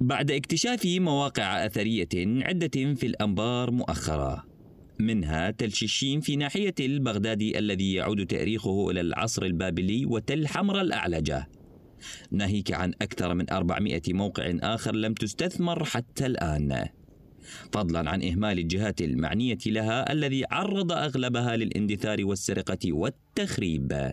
بعد اكتشاف مواقع أثرية عدة في الأنبار مؤخرا منها تل شيشين في ناحية البغدادي الذي يعود تاريخه إلى العصر البابلي وتل حمر الأعلجة ناهيك عن أكثر من 400 موقع آخر لم تستثمر حتى الآن فضلا عن إهمال الجهات المعنية لها الذي عرض أغلبها للاندثار والسرقة والتخريب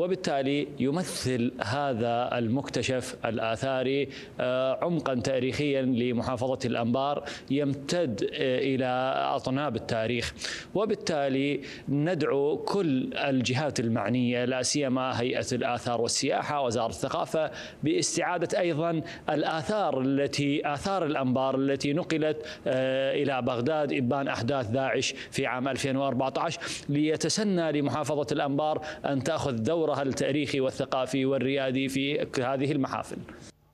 وبالتالي يمثل هذا المكتشف الآثاري آه، عمقا تاريخيا لمحافظة الأنبار يمتد آه، إلى أطناب التاريخ وبالتالي ندعو كل الجهات المعنية لا سيما هيئة الآثار والسياحة وزارة الثقافة باستعادة أيضا الآثار التي آثار الأنبار التي نقلت آه، إلى بغداد إبان أحداث داعش في عام 2014 ليتسنى لمحافظة الأنبار أن تأخذ دورة دورها التاريخي والثقافي والريادي في هذه المحافل.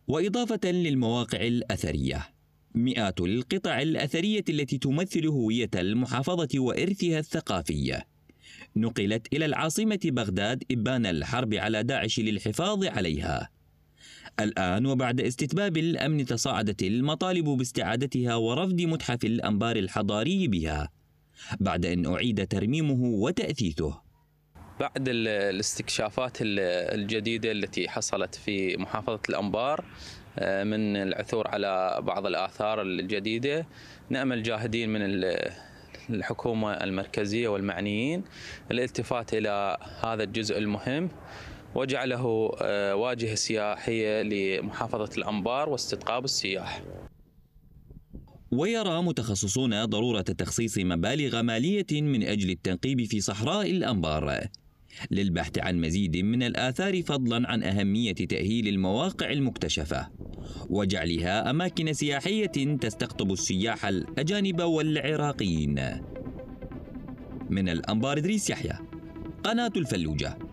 واضافه للمواقع الاثريه مئات القطع الاثريه التي تمثل هويه المحافظه وارثها الثقافي. نقلت الى العاصمه بغداد ابان الحرب على داعش للحفاظ عليها. الآن وبعد استتباب الأمن تصاعدت المطالب باستعادتها ورفض متحف الأنبار الحضاري بها بعد أن أعيد ترميمه وتأثيثه بعد الاستكشافات الجديدة التي حصلت في محافظة الأنبار آه، من العثور على بعض الآثار الجديدة نأمل جاهدين من الحكومة المركزية والمعنيين الالتفات إلى هذا الجزء المهم وجعله آه، واجهة سياحية لمحافظة الأنبار واستقطاب السياح ويرى متخصصون ضرورة تخصيص مبالغ مالية من أجل التنقيب في صحراء الأنبار للبحث عن مزيد من الآثار فضلا عن أهمية تأهيل المواقع المكتشفة وجعلها أماكن سياحية تستقطب السياح الأجانب والعراقيين من الأنبار دريس يحيى قناة الفلوجة